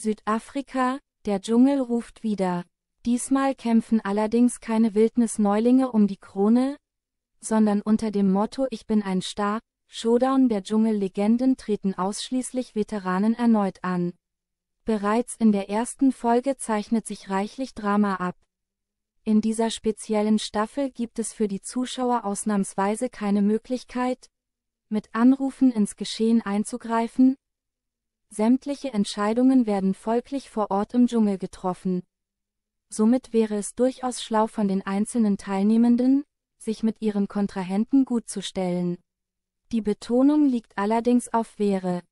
Südafrika, der Dschungel ruft wieder. Diesmal kämpfen allerdings keine Wildnisneulinge um die Krone, sondern unter dem Motto Ich bin ein Star, Showdown der Dschungellegenden treten ausschließlich Veteranen erneut an. Bereits in der ersten Folge zeichnet sich reichlich Drama ab. In dieser speziellen Staffel gibt es für die Zuschauer ausnahmsweise keine Möglichkeit, mit Anrufen ins Geschehen einzugreifen, Sämtliche Entscheidungen werden folglich vor Ort im Dschungel getroffen. Somit wäre es durchaus schlau von den einzelnen Teilnehmenden, sich mit ihren Kontrahenten gutzustellen. Die Betonung liegt allerdings auf wäre.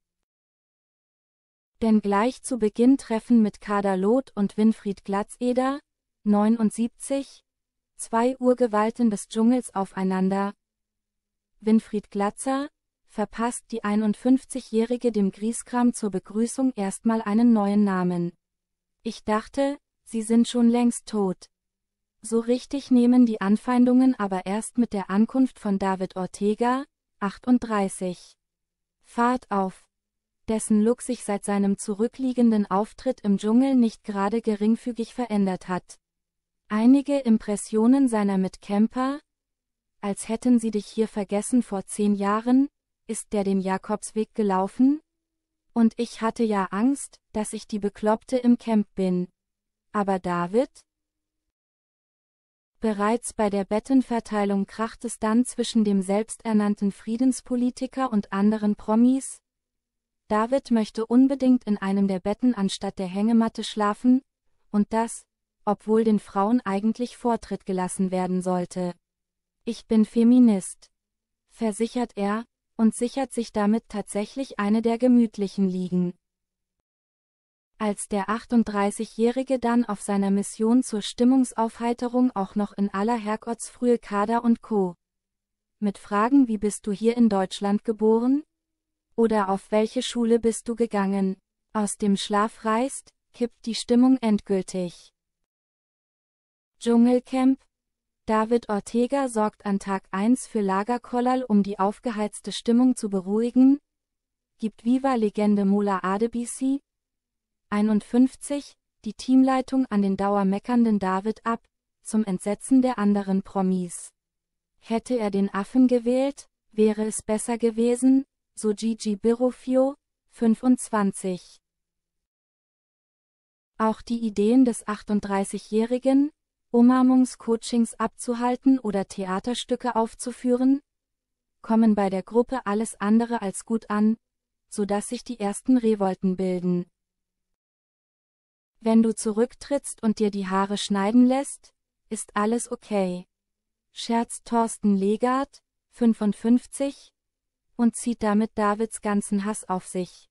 Denn gleich zu Beginn treffen mit Kader Loth und Winfried Glatzeder, 79, zwei Urgewalten des Dschungels aufeinander. Winfried Glatzer, verpasst die 51-Jährige dem Griesgram zur Begrüßung erstmal einen neuen Namen. Ich dachte, sie sind schon längst tot. So richtig nehmen die Anfeindungen aber erst mit der Ankunft von David Ortega, 38. Fahrt auf. Dessen Look sich seit seinem zurückliegenden Auftritt im Dschungel nicht gerade geringfügig verändert hat. Einige Impressionen seiner Mitcamper, als hätten sie dich hier vergessen vor zehn Jahren, ist der den Jakobsweg gelaufen? Und ich hatte ja Angst, dass ich die Bekloppte im Camp bin. Aber David? Bereits bei der Bettenverteilung kracht es dann zwischen dem selbsternannten Friedenspolitiker und anderen Promis. David möchte unbedingt in einem der Betten anstatt der Hängematte schlafen, und das, obwohl den Frauen eigentlich Vortritt gelassen werden sollte. Ich bin Feminist. Versichert er, und sichert sich damit tatsächlich eine der gemütlichen Liegen. Als der 38-Jährige dann auf seiner Mission zur Stimmungsaufheiterung auch noch in aller Herrgottsfrühe Kader und Co. Mit Fragen wie bist du hier in Deutschland geboren? Oder auf welche Schule bist du gegangen? Aus dem Schlaf reist, kippt die Stimmung endgültig. Dschungelcamp, David Ortega sorgt an Tag 1 für Lagerkollal, um die aufgeheizte Stimmung zu beruhigen, gibt Viva Legende Mola Adebisi, 51, die Teamleitung an den dauermeckernden David ab, zum Entsetzen der anderen Promis. Hätte er den Affen gewählt, wäre es besser gewesen, so Gigi Birofio, 25. Auch die Ideen des 38-Jährigen, Umarmungscoachings abzuhalten oder Theaterstücke aufzuführen, kommen bei der Gruppe alles andere als gut an, sodass sich die ersten Revolten bilden. Wenn du zurücktrittst und dir die Haare schneiden lässt, ist alles okay. Scherzt Thorsten Legard, 55, und zieht damit Davids ganzen Hass auf sich.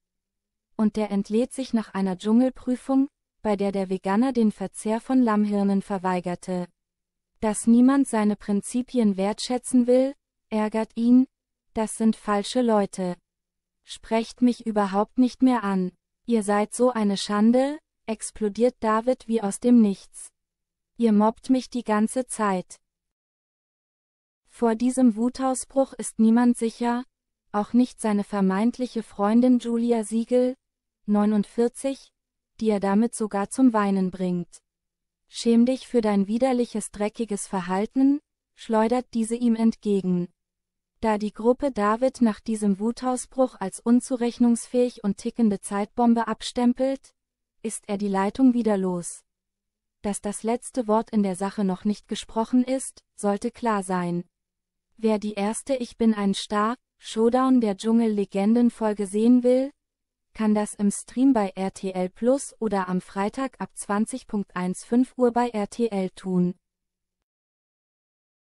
Und der entlädt sich nach einer Dschungelprüfung, bei der der Veganer den Verzehr von Lammhirnen verweigerte. Dass niemand seine Prinzipien wertschätzen will, ärgert ihn, das sind falsche Leute. Sprecht mich überhaupt nicht mehr an, ihr seid so eine Schande, explodiert David wie aus dem Nichts. Ihr mobbt mich die ganze Zeit. Vor diesem Wutausbruch ist niemand sicher, auch nicht seine vermeintliche Freundin Julia Siegel, 49, die er damit sogar zum Weinen bringt. Schäm dich für dein widerliches dreckiges Verhalten, schleudert diese ihm entgegen. Da die Gruppe David nach diesem Wutausbruch als unzurechnungsfähig und tickende Zeitbombe abstempelt, ist er die Leitung wieder los. Dass das letzte Wort in der Sache noch nicht gesprochen ist, sollte klar sein. Wer die erste Ich bin ein Star, Showdown der Dschungellegenden folge sehen will, kann das im Stream bei RTL Plus oder am Freitag ab 20.15 Uhr bei RTL tun.